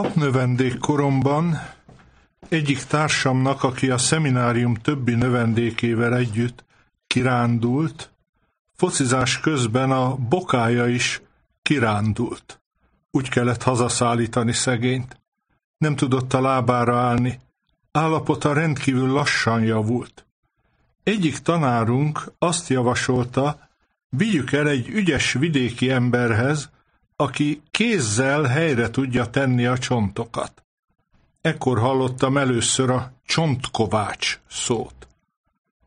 Papnövendék koromban egyik társamnak, aki a szeminárium többi növendékével együtt kirándult, focizás közben a bokája is kirándult. Úgy kellett hazaszállítani szegényt. Nem tudott a lábára állni. Állapota rendkívül lassan javult. Egyik tanárunk azt javasolta, vigyük el egy ügyes vidéki emberhez, aki kézzel helyre tudja tenni a csontokat. Ekkor hallottam először a csontkovács szót.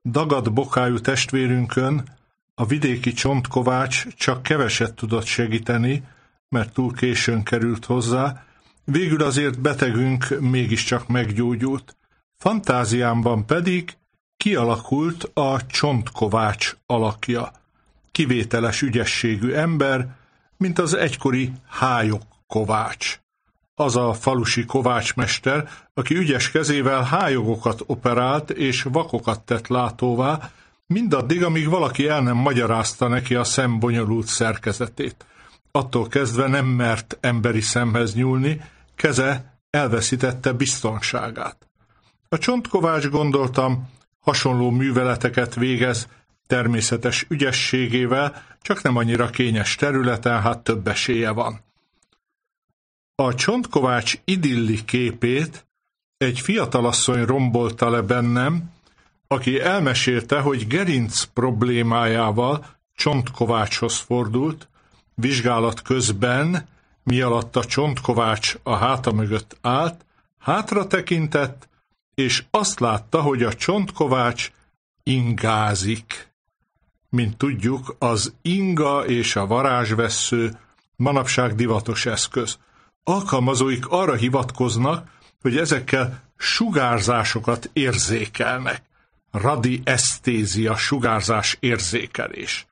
Dagad bokájú testvérünkön a vidéki csontkovács csak keveset tudott segíteni, mert túl későn került hozzá, végül azért betegünk mégiscsak meggyógyult. Fantáziámban pedig kialakult a csontkovács alakja. Kivételes ügyességű ember, mint az egykori Hályok Kovács. Az a falusi kovácsmester, aki ügyes kezével hájogokat operált és vakokat tett látóvá, mindaddig, amíg valaki el nem magyarázta neki a szem bonyolult szerkezetét. Attól kezdve nem mert emberi szemhez nyúlni, keze elveszítette biztonságát. A csontkovács gondoltam, hasonló műveleteket végez Természetes ügyességével, csak nem annyira kényes területen, hát több esélye van. A csontkovács idilli képét egy fiatalasszony rombolta le bennem, aki elmesélte, hogy gerinc problémájával csontkovácshoz fordult, vizsgálat közben, mi alatt a csontkovács a háta mögött állt, hátra tekintett, és azt látta, hogy a csontkovács ingázik mint tudjuk, az inga és a varázsvesző manapság divatos eszköz. Alkalmazóik arra hivatkoznak, hogy ezekkel sugárzásokat érzékelnek. esztézia sugárzás érzékelés.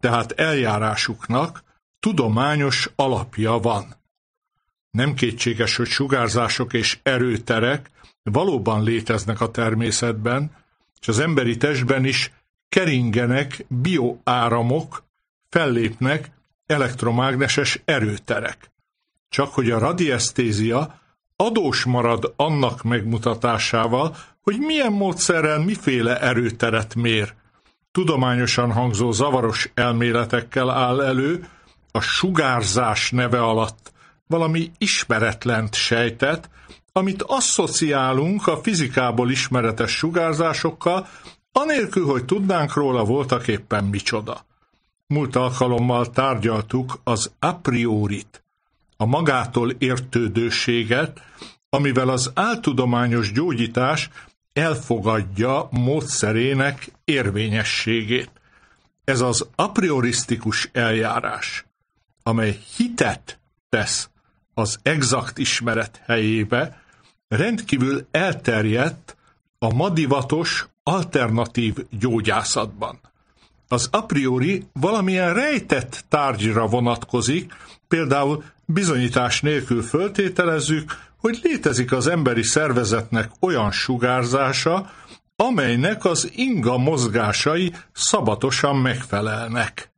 Tehát eljárásuknak tudományos alapja van. Nem kétséges, hogy sugárzások és erőterek valóban léteznek a természetben, és az emberi testben is keringenek bioáramok, fellépnek elektromágneses erőterek. Csak hogy a radiesztézia adós marad annak megmutatásával, hogy milyen módszerrel miféle erőteret mér. Tudományosan hangzó zavaros elméletekkel áll elő, a sugárzás neve alatt valami ismeretlent sejtet, amit asszociálunk a fizikából ismeretes sugárzásokkal, Anélkül, hogy tudnánk róla voltak éppen micsoda. Múlt alkalommal tárgyaltuk az a priorit, a magától értődőséget, amivel az áltudományos gyógyítás elfogadja módszerének érvényességét. Ez az a prioristikus eljárás, amely hitet tesz az exakt ismeret helyébe, rendkívül elterjedt a madivatos alternatív gyógyászatban. Az a priori valamilyen rejtett tárgyra vonatkozik, például bizonyítás nélkül föltételezzük, hogy létezik az emberi szervezetnek olyan sugárzása, amelynek az inga mozgásai szabatosan megfelelnek.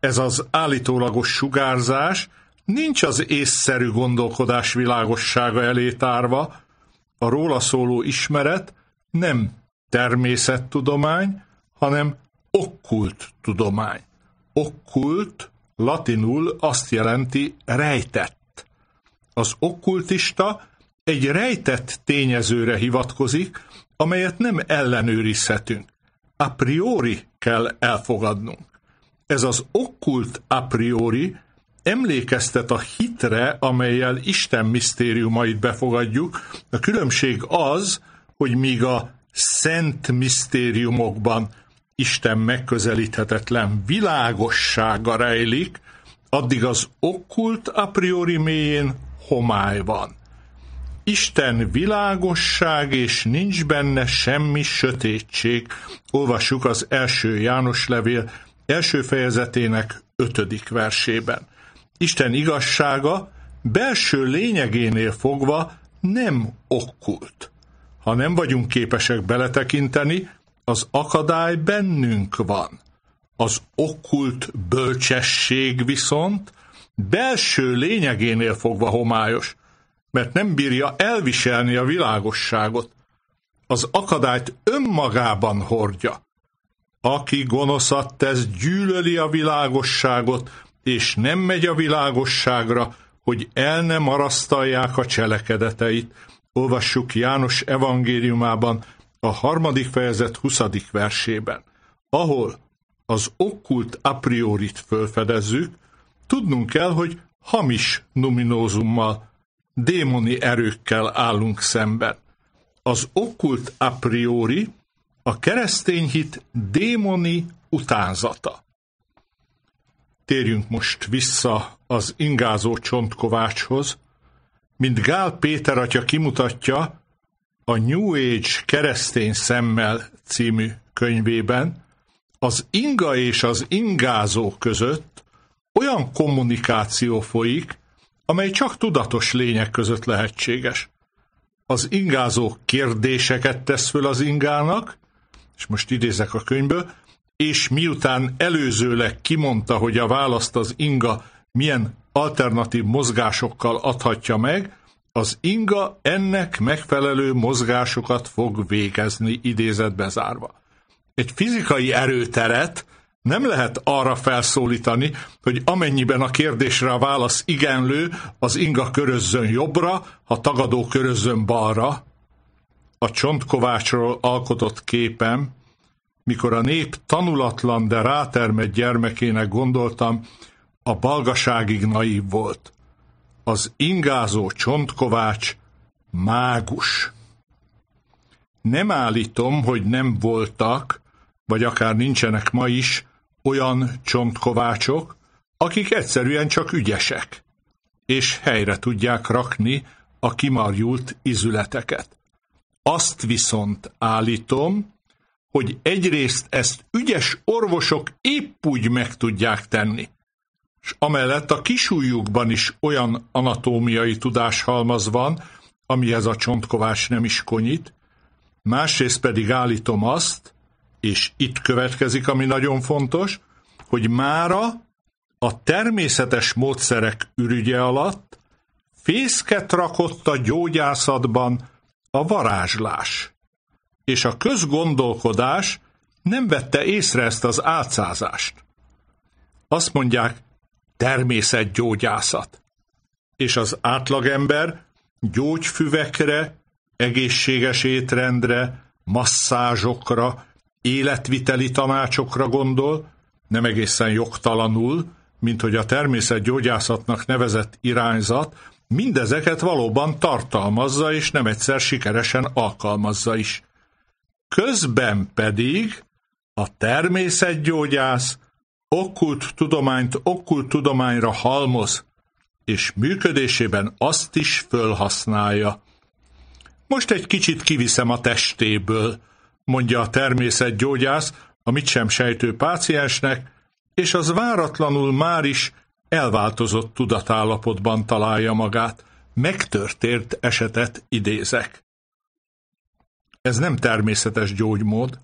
Ez az állítólagos sugárzás nincs az észszerű gondolkodás világossága elé tárva, a róla szóló ismeret nem természettudomány, hanem okkult tudomány. Okkult latinul azt jelenti rejtett. Az okkultista egy rejtett tényezőre hivatkozik, amelyet nem ellenőrizhetünk. A priori kell elfogadnunk. Ez az okkult a priori emlékeztet a hitre, amelyel Isten misztériumait befogadjuk. A különbség az, hogy míg a szent misztériumokban Isten megközelíthetetlen világossága rejlik, addig az okkult a priori mélyén homály van. Isten világosság, és nincs benne semmi sötétség. Olvassuk az első János levél első fejezetének ötödik versében. Isten igazsága belső lényegénél fogva nem okkult. Ha nem vagyunk képesek beletekinteni, az akadály bennünk van. Az okkult bölcsesség viszont belső lényegénél fogva homályos, mert nem bírja elviselni a világosságot. Az akadályt önmagában hordja. Aki gonoszat tesz, gyűlöli a világosságot, és nem megy a világosságra, hogy el ne marasztalják a cselekedeteit, Olvassuk János evangéliumában a harmadik fejezet 20. versében, ahol az okkult a priorit fölfedezzük, tudnunk kell, hogy hamis numinózummal, démoni erőkkel állunk szemben. Az okkult a priori a keresztény hit démoni utánzata. Térjünk most vissza az ingázó csontkovácshoz, mint Gál Péter atya kimutatja a New Age keresztény szemmel című könyvében, az inga és az ingázó között olyan kommunikáció folyik, amely csak tudatos lények között lehetséges. Az ingázó kérdéseket tesz föl az ingának, és most idézek a könyvből, és miután előzőleg kimondta, hogy a választ az inga milyen alternatív mozgásokkal adhatja meg, az inga ennek megfelelő mozgásokat fog végezni idézetbe zárva. Egy fizikai erőteret nem lehet arra felszólítani, hogy amennyiben a kérdésre a válasz igenlő, az inga körözzön jobbra, ha tagadó körözzön balra. A csontkovácsról alkotott képem, mikor a nép tanulatlan, de rátermett gyermekének gondoltam, a balgaságig naív volt. Az ingázó csontkovács mágus. Nem állítom, hogy nem voltak, vagy akár nincsenek ma is olyan csontkovácsok, akik egyszerűen csak ügyesek, és helyre tudják rakni a kimarjult izületeket. Azt viszont állítom, hogy egyrészt ezt ügyes orvosok épp úgy meg tudják tenni, s amellett a kisújjukban is olyan anatómiai tudáshalmaz van, amihez a csontkovás nem is konyít, másrészt pedig állítom azt, és itt következik, ami nagyon fontos, hogy mára a természetes módszerek ürügye alatt fészket rakott a gyógyászatban a varázslás, és a közgondolkodás nem vette észre ezt az álcázást. Azt mondják, természetgyógyászat. És az átlagember gyógyfüvekre, egészséges étrendre, masszázsokra, életviteli tanácsokra gondol, nem egészen jogtalanul, mint hogy a természetgyógyászatnak nevezett irányzat mindezeket valóban tartalmazza és nem egyszer sikeresen alkalmazza is. Közben pedig a természetgyógyász okkult tudományt okkult tudományra halmoz, és működésében azt is fölhasználja. Most egy kicsit kiviszem a testéből, mondja a természetgyógyász a mit sem sejtő páciensnek, és az váratlanul már is elváltozott tudatállapotban találja magát. Megtörtént esetet idézek. Ez nem természetes gyógymód,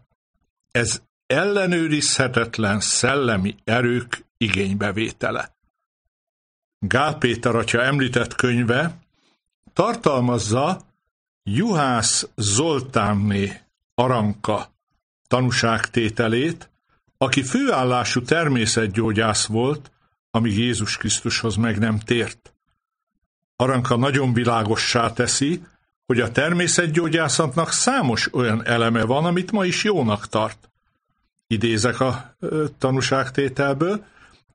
ez ellenőrizhetetlen szellemi erők igénybevétele. Gál Péter atya említett könyve tartalmazza Juhász Zoltánné Aranka tanúságtételét, aki főállású természetgyógyász volt, amíg Jézus Krisztushoz meg nem tért. Aranka nagyon világossá teszi, hogy a természetgyógyászatnak számos olyan eleme van, amit ma is jónak tart idézek a tanúságtételből,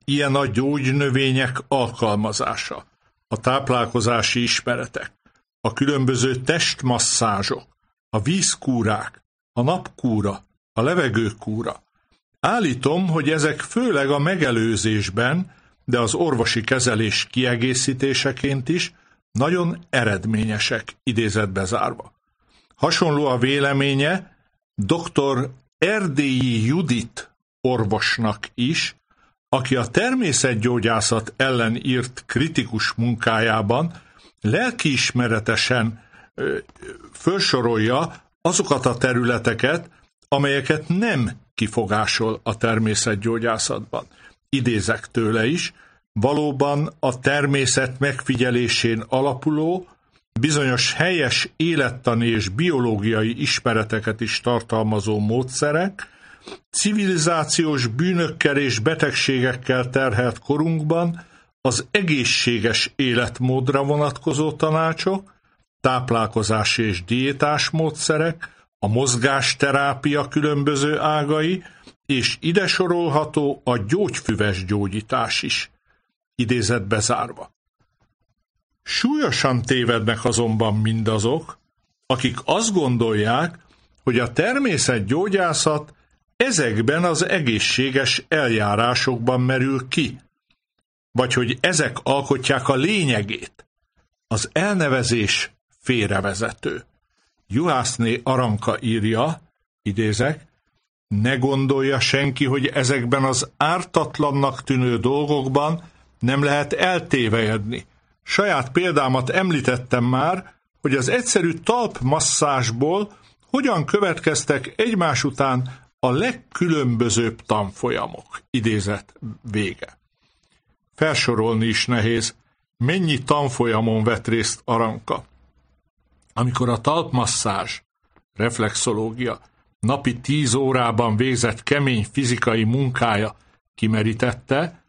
ilyen a gyógynövények alkalmazása, a táplálkozási ismeretek, a különböző testmasszázsok, a vízkúrák, a napkúra, a levegőkúra. Állítom, hogy ezek főleg a megelőzésben, de az orvosi kezelés kiegészítéseként is nagyon eredményesek, idézetbe zárva. Hasonló a véleménye dr. Erdélyi Judit orvosnak is, aki a természetgyógyászat ellen írt kritikus munkájában lelkiismeretesen felsorolja azokat a területeket, amelyeket nem kifogásol a természetgyógyászatban. Idézek tőle is, valóban a természet megfigyelésén alapuló, bizonyos helyes élettani és biológiai ismereteket is tartalmazó módszerek, civilizációs bűnökkel és betegségekkel terhelt korunkban az egészséges életmódra vonatkozó tanácsok, táplálkozási és diétás módszerek, a mozgásterápia különböző ágai, és ide sorolható a gyógyfüves gyógyítás is. Idézet bezárva. Súlyosan tévednek azonban mindazok, akik azt gondolják, hogy a természetgyógyászat ezekben az egészséges eljárásokban merül ki, vagy hogy ezek alkotják a lényegét. Az elnevezés félrevezető. Juhászné Aranka írja, idézek, ne gondolja senki, hogy ezekben az ártatlannak tűnő dolgokban nem lehet eltévejedni, Saját példámat említettem már, hogy az egyszerű talpmasszásból hogyan következtek egymás után a legkülönbözőbb tanfolyamok, idézet vége. Felsorolni is nehéz, mennyi tanfolyamon vett részt Aranka. Amikor a talpmasszázs, reflexológia, napi tíz órában végzett kemény fizikai munkája kimerítette,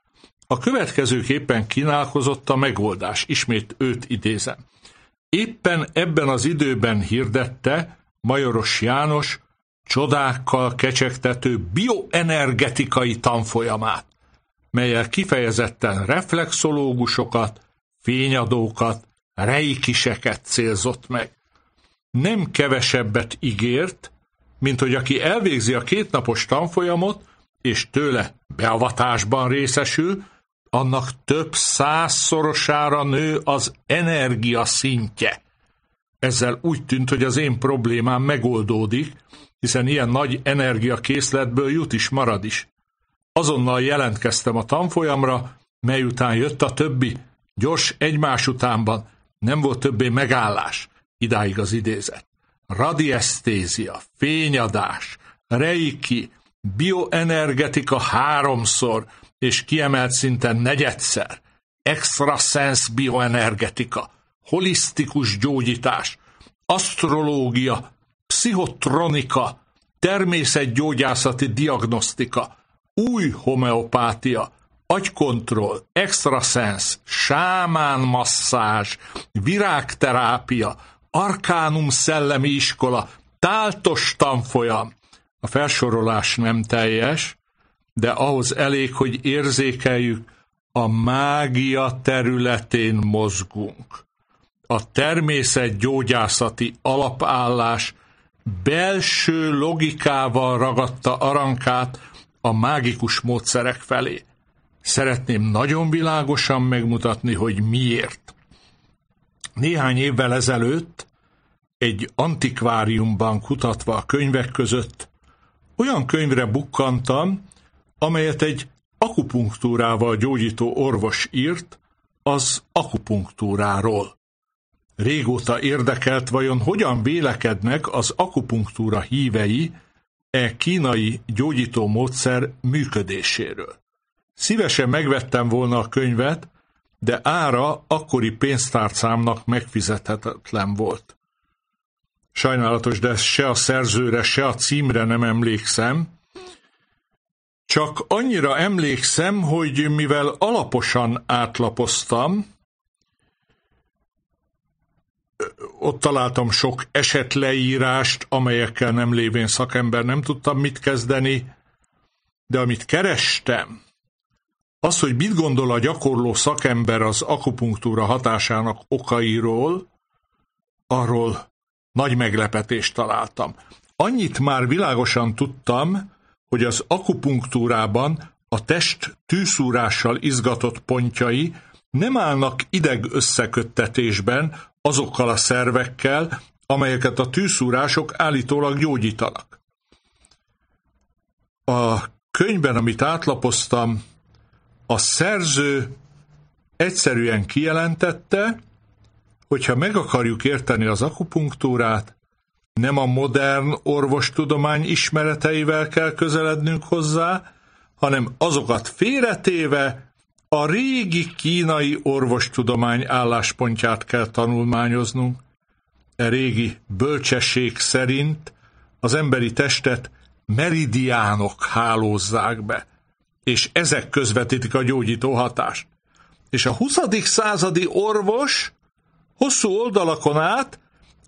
a következőképpen kínálkozott a megoldás, ismét őt idézem. Éppen ebben az időben hirdette Majoros János csodákkal kecsegtető bioenergetikai tanfolyamát, melyel kifejezetten reflexológusokat, fényadókat, rejkiseket célzott meg. Nem kevesebbet ígért, mint hogy aki elvégzi a kétnapos tanfolyamot, és tőle beavatásban részesül, annak több százszorosára nő az energia szintje. Ezzel úgy tűnt, hogy az én problémám megoldódik, hiszen ilyen nagy energiakészletből jut is, marad is. Azonnal jelentkeztem a tanfolyamra, mely után jött a többi, gyors egymás utánban, nem volt többé megállás, idáig az idézet. Radiesztézia, fényadás, reiki, bioenergetika háromszor, és kiemelt szinten negyedszer, extra sense bioenergetika, holisztikus gyógyítás, asztrológia, pszichotronika, természetgyógyászati diagnosztika, új homeopátia, agykontroll, extrasens, sámán masszázs, virágterápia, arkánum szellemi iskola, táltos tanfolyam, a felsorolás nem teljes, de ahhoz elég, hogy érzékeljük, a mágia területén mozgunk. A természetgyógyászati alapállás belső logikával ragadta arankát a mágikus módszerek felé. Szeretném nagyon világosan megmutatni, hogy miért. Néhány évvel ezelőtt egy antikváriumban kutatva a könyvek között olyan könyvre bukkantam, amelyet egy akupunktúrával gyógyító orvos írt az akupunktúráról. Régóta érdekelt vajon hogyan vélekednek az akupunktúra hívei e kínai gyógyító módszer működéséről. Szívesen megvettem volna a könyvet, de ára akkori pénztárcámnak megfizethetetlen volt. Sajnálatos, de se a szerzőre, se a címre nem emlékszem. Csak annyira emlékszem, hogy mivel alaposan átlapoztam, ott találtam sok esetleírást, amelyekkel nem lévén szakember nem tudtam mit kezdeni, de amit kerestem, az, hogy mit gondol a gyakorló szakember az akupunktúra hatásának okairól, arról nagy meglepetést találtam. Annyit már világosan tudtam, hogy az akupunktúrában a test tűszúrással izgatott pontjai nem állnak ideg összeköttetésben azokkal a szervekkel, amelyeket a tűszúrások állítólag gyógyítanak. A könyvben, amit átlapoztam, a szerző egyszerűen kijelentette, hogyha meg akarjuk érteni az akupunktúrát, nem a modern orvostudomány ismereteivel kell közelednünk hozzá, hanem azokat félretéve a régi kínai orvostudomány álláspontját kell tanulmányoznunk. E régi bölcsesség szerint az emberi testet meridiánok hálózzák be, és ezek közvetítik a gyógyító hatást. És a 20. századi orvos Hosszú oldalakon át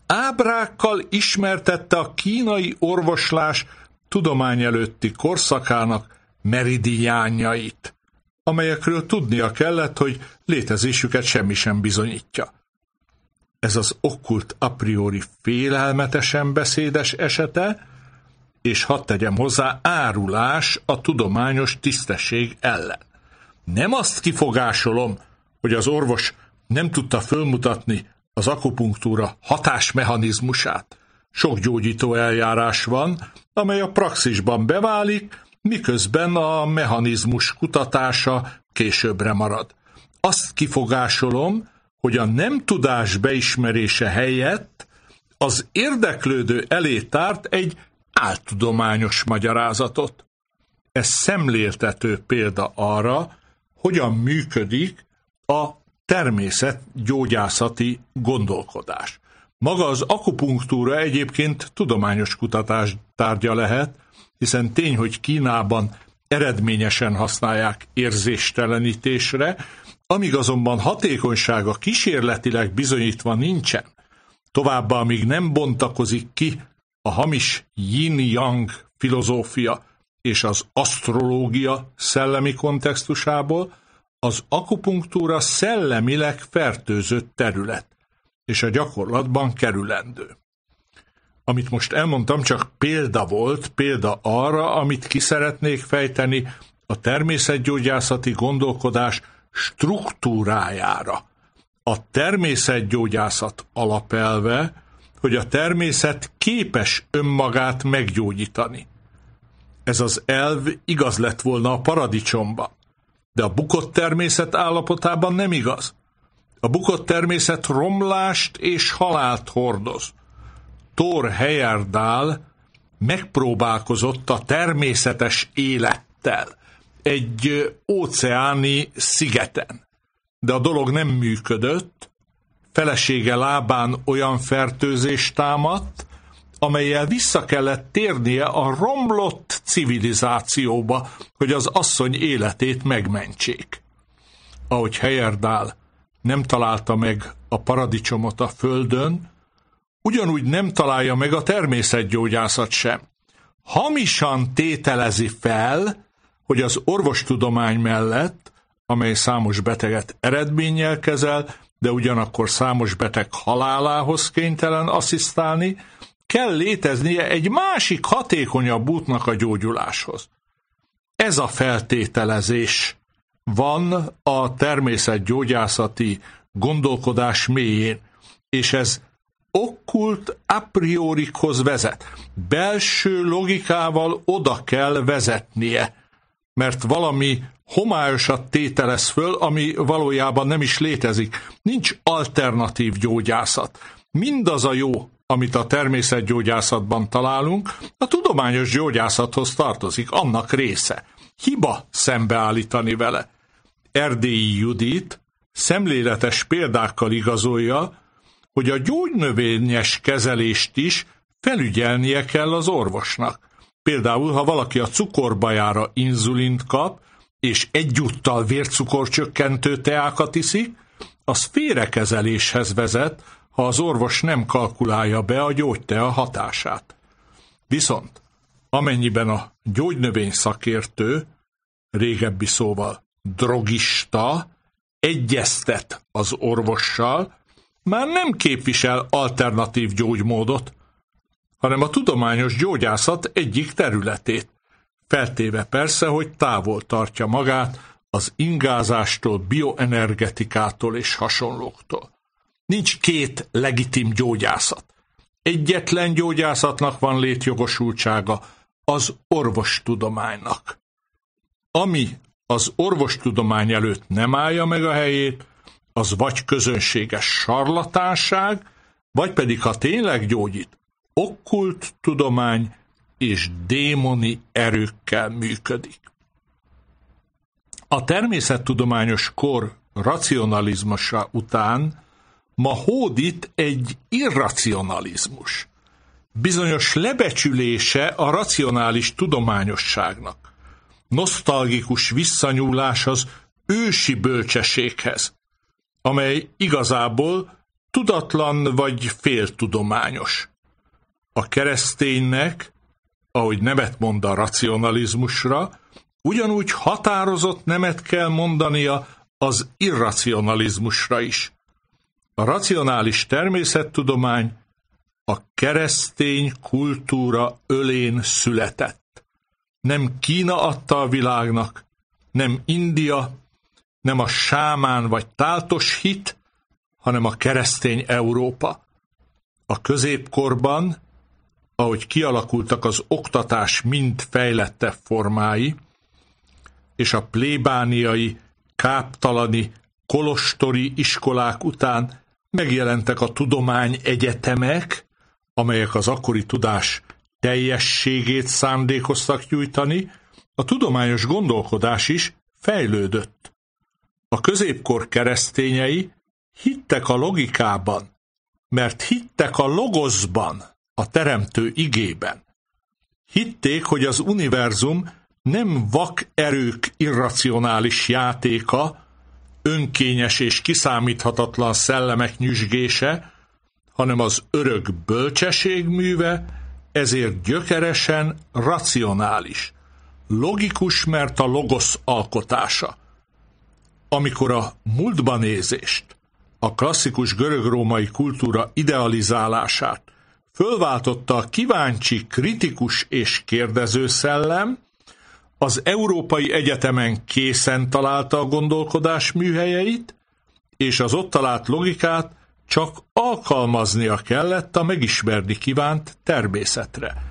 ábrákkal ismertette a kínai orvoslás tudomány előtti korszakának meridiánjait, amelyekről tudnia kellett, hogy létezésüket semmi sem bizonyítja. Ez az okkult a priori félelmetesen beszédes esete, és hadd tegyem hozzá árulás a tudományos tisztesség ellen. Nem azt kifogásolom, hogy az orvos nem tudta fölmutatni az akupunktúra hatásmechanizmusát. Sok gyógyító eljárás van, amely a praxisban beválik, miközben a mechanizmus kutatása későbbre marad. Azt kifogásolom, hogy a nem tudás beismerése helyett az érdeklődő elé tárt egy áltudományos magyarázatot. Ez szemléltető példa arra, hogyan működik a természetgyógyászati gondolkodás. Maga az akupunktúra egyébként tudományos kutatás tárgya lehet, hiszen tény, hogy Kínában eredményesen használják érzéstelenítésre, amíg azonban hatékonysága kísérletileg bizonyítva nincsen, továbbá amíg nem bontakozik ki a hamis yin-yang filozófia és az asztrológia szellemi kontextusából, az akupunktúra szellemileg fertőzött terület, és a gyakorlatban kerülendő. Amit most elmondtam, csak példa volt, példa arra, amit ki szeretnék fejteni a természetgyógyászati gondolkodás struktúrájára. A természetgyógyászat alapelve, hogy a természet képes önmagát meggyógyítani. Ez az elv igaz lett volna a paradicsomba, de a bukott természet állapotában nem igaz. A bukott természet romlást és halált hordoz. Thor Heyerdahl megpróbálkozott a természetes élettel egy óceáni szigeten, de a dolog nem működött, felesége lábán olyan fertőzést támadt, amelyel vissza kellett térnie a romlott civilizációba, hogy az asszony életét megmentsék. Ahogy Heyerdahl nem találta meg a paradicsomot a földön, ugyanúgy nem találja meg a természetgyógyászat sem. Hamisan tételezi fel, hogy az orvostudomány mellett, amely számos beteget eredménnyel kezel, de ugyanakkor számos beteg halálához kénytelen asszisztálni, kell léteznie egy másik hatékonyabb útnak a gyógyuláshoz. Ez a feltételezés van a természetgyógyászati gondolkodás mélyén, és ez okkult a priorikhoz vezet. Belső logikával oda kell vezetnie, mert valami homályosat tételez föl, ami valójában nem is létezik. Nincs alternatív gyógyászat. Mindaz a jó, amit a természetgyógyászatban találunk, a tudományos gyógyászathoz tartozik, annak része. Hiba szembeállítani vele. Erdélyi Judit szemléletes példákkal igazolja, hogy a gyógynövényes kezelést is felügyelnie kell az orvosnak. Például, ha valaki a cukorbajára inzulint kap, és egyúttal vércukorcsökkentő teákat iszik, az félrekezeléshez vezet, ha az orvos nem kalkulálja be a gyógytea hatását. Viszont, amennyiben a gyógynövény szakértő, régebbi szóval drogista, egyeztet az orvossal, már nem képvisel alternatív gyógymódot, hanem a tudományos gyógyászat egyik területét, feltéve persze, hogy távol tartja magát az ingázástól, bioenergetikától és hasonlóktól. Nincs két legitim gyógyászat. Egyetlen gyógyászatnak van létjogosultsága, az orvostudománynak. Ami az orvostudomány előtt nem állja meg a helyét, az vagy közönséges sarlatánság, vagy pedig, ha tényleg gyógyít, okkult tudomány és démoni erőkkel működik. A természettudományos kor racionalizmusa után ma hódít egy irracionalizmus. Bizonyos lebecsülése a racionális tudományosságnak. Nosztalgikus visszanyúlás az ősi bölcsességhez, amely igazából tudatlan vagy féltudományos. A kereszténynek, ahogy nemet mond a racionalizmusra, ugyanúgy határozott nemet kell mondania az irracionalizmusra is a racionális természettudomány a keresztény kultúra ölén született. Nem Kína adta a világnak, nem India, nem a sámán vagy táltos hit, hanem a keresztény Európa. A középkorban, ahogy kialakultak az oktatás mind fejlettebb formái, és a plébániai, káptalani, kolostori iskolák után Megjelentek a tudomány egyetemek, amelyek az akkori tudás teljességét szándékoztak gyújtani, a tudományos gondolkodás is fejlődött. A középkor keresztényei hittek a logikában, mert hittek a logoszban, a teremtő igében. Hitték, hogy az univerzum nem vak erők irracionális játéka, önkényes és kiszámíthatatlan szellemek nyüzsgése, hanem az örök bölcsesség műve, ezért gyökeresen racionális. Logikus, mert a logosz alkotása. Amikor a múltba nézést, a klasszikus görög-római kultúra idealizálását fölváltotta a kíváncsi, kritikus és kérdező szellem, az Európai Egyetemen készen találta a gondolkodás műhelyeit, és az ott talált logikát csak alkalmaznia kellett a megismerni kívánt természetre.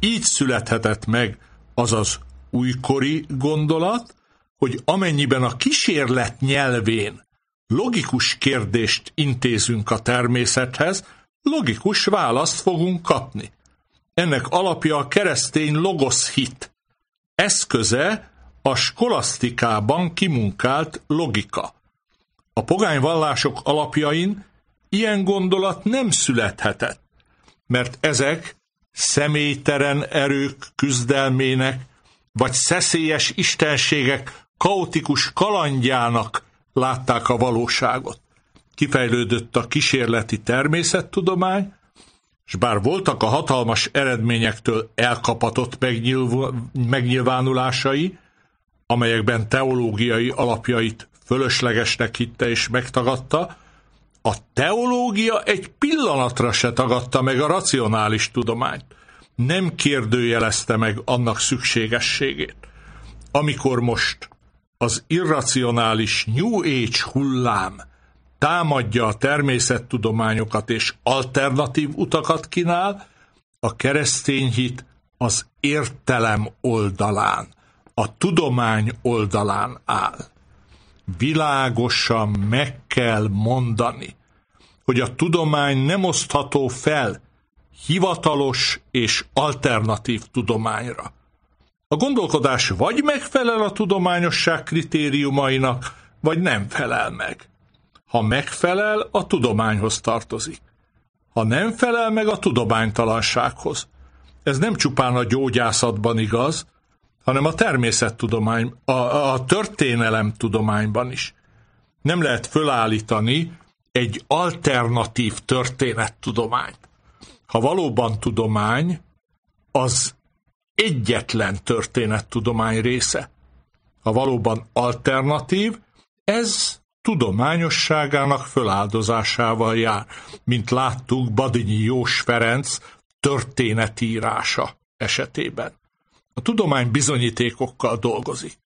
Így születhetett meg az az újkori gondolat, hogy amennyiben a kísérlet nyelvén logikus kérdést intézünk a természethez, logikus választ fogunk kapni. Ennek alapja a keresztény logosz hit, Eszköze a skolasztikában kimunkált logika. A pogány vallások alapjain ilyen gondolat nem születhetett, mert ezek személyteren erők küzdelmének, vagy szeszélyes istenségek kaotikus kalandjának látták a valóságot. Kifejlődött a kísérleti természettudomány, s bár voltak a hatalmas eredményektől elkapatott megnyilvánulásai, amelyekben teológiai alapjait fölöslegesnek hitte és megtagadta, a teológia egy pillanatra se tagadta meg a racionális tudományt, nem kérdőjelezte meg annak szükségességét. Amikor most az irracionális New Age hullám támadja a természettudományokat és alternatív utakat kínál, a keresztény hit az értelem oldalán, a tudomány oldalán áll. Világosan meg kell mondani, hogy a tudomány nem osztható fel hivatalos és alternatív tudományra. A gondolkodás vagy megfelel a tudományosság kritériumainak, vagy nem felel meg. Ha megfelel, a tudományhoz tartozik. Ha nem felel meg a tudománytalansághoz. Ez nem csupán a gyógyászatban igaz, hanem a természettudomány, a, a történelem tudományban is. Nem lehet fölállítani egy alternatív történettudományt. Ha valóban tudomány, az egyetlen történettudomány része. Ha valóban alternatív, ez tudományosságának föláldozásával jár, mint láttuk Badinyi Jós Ferenc történetírása esetében. A tudomány bizonyítékokkal dolgozik,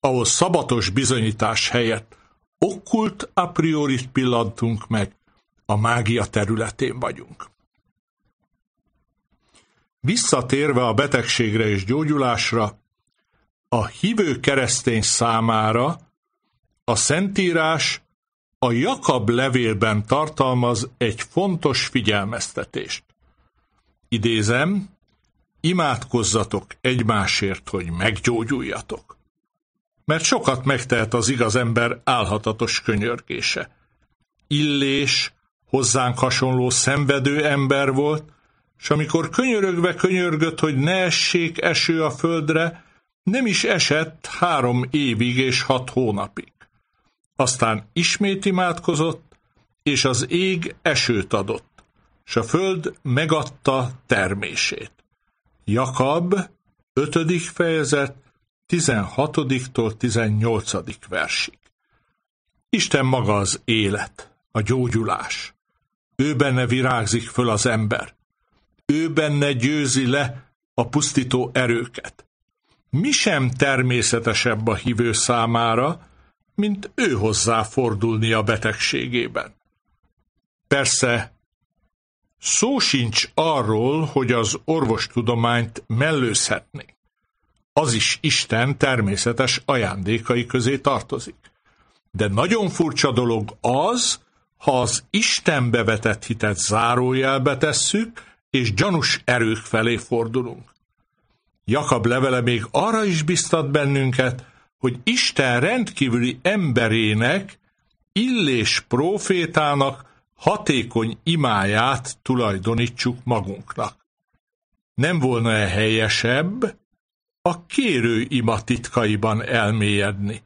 ahol szabatos bizonyítás helyett okkult a priorit pillantunk meg, a mágia területén vagyunk. Visszatérve a betegségre és gyógyulásra, a hívő keresztény számára a Szentírás a Jakab levélben tartalmaz egy fontos figyelmeztetést. Idézem, imádkozzatok egymásért, hogy meggyógyuljatok. Mert sokat megtehet az igaz ember álhatatos könyörgése. Illés, hozzánk hasonló szenvedő ember volt, s amikor könyörögve könyörgött, hogy ne essék eső a földre, nem is esett három évig és hat hónapig. Aztán ismét imádkozott, és az ég esőt adott, s a föld megadta termését. Jakab, 5. fejezet, 16-tól 18. versig. Isten maga az élet, a gyógyulás. Ő benne virágzik föl az ember. Ő benne győzi le a pusztító erőket. Mi sem természetesebb a hívő számára, mint ő hozzá fordulni a betegségében. Persze, szó sincs arról, hogy az orvostudományt mellőzhetni. Az is Isten természetes ajándékai közé tartozik. De nagyon furcsa dolog az, ha az Istenbe vetett hitet zárójelbe tesszük, és gyanús erők felé fordulunk. Jakab levele még arra is biztat bennünket, hogy Isten rendkívüli emberének, illés profétának hatékony imáját tulajdonítsuk magunknak. Nem volna-e helyesebb a kérő ima titkaiban elmélyedni?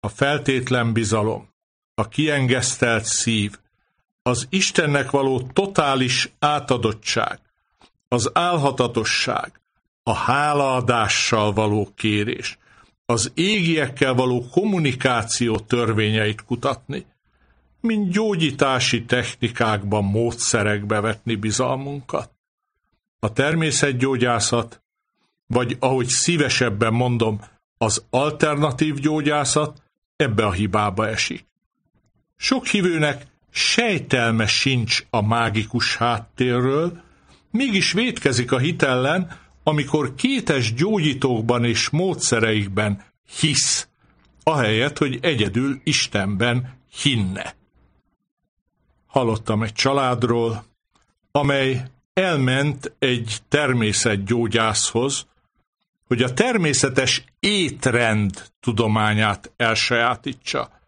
A feltétlen bizalom, a kiengesztelt szív, az Istennek való totális átadottság, az álhatatosság, a hálaadással való kérés – az égiekkel való kommunikáció törvényeit kutatni, mint gyógyítási technikákban, módszerekbe vetni bizalmunkat. A természetgyógyászat, vagy ahogy szívesebben mondom, az alternatív gyógyászat ebbe a hibába esik. Sok hívőnek sejtelme sincs a mágikus háttérről, mégis védkezik a hitellen, amikor kétes gyógyítókban és módszereikben hisz, ahelyett, hogy egyedül Istenben hinne. Hallottam egy családról, amely elment egy természetgyógyászhoz, hogy a természetes étrend tudományát elsajátítsa,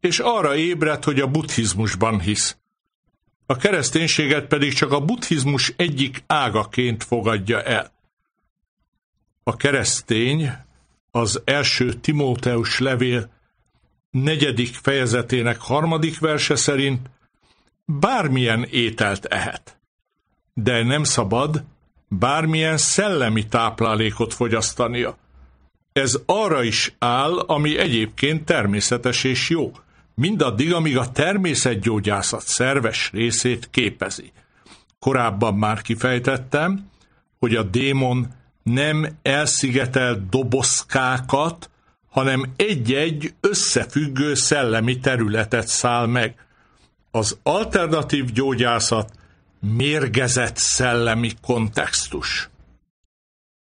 és arra ébredt, hogy a buddhizmusban hisz. A kereszténységet pedig csak a buddhizmus egyik ágaként fogadja el a keresztény az első Timóteus levél negyedik fejezetének harmadik verse szerint bármilyen ételt ehet, de nem szabad bármilyen szellemi táplálékot fogyasztania. Ez arra is áll, ami egyébként természetes és jó, mindaddig, amíg a természetgyógyászat szerves részét képezi. Korábban már kifejtettem, hogy a démon nem elszigetelt dobozkákat, hanem egy-egy összefüggő szellemi területet száll meg. Az alternatív gyógyászat mérgezett szellemi kontextus.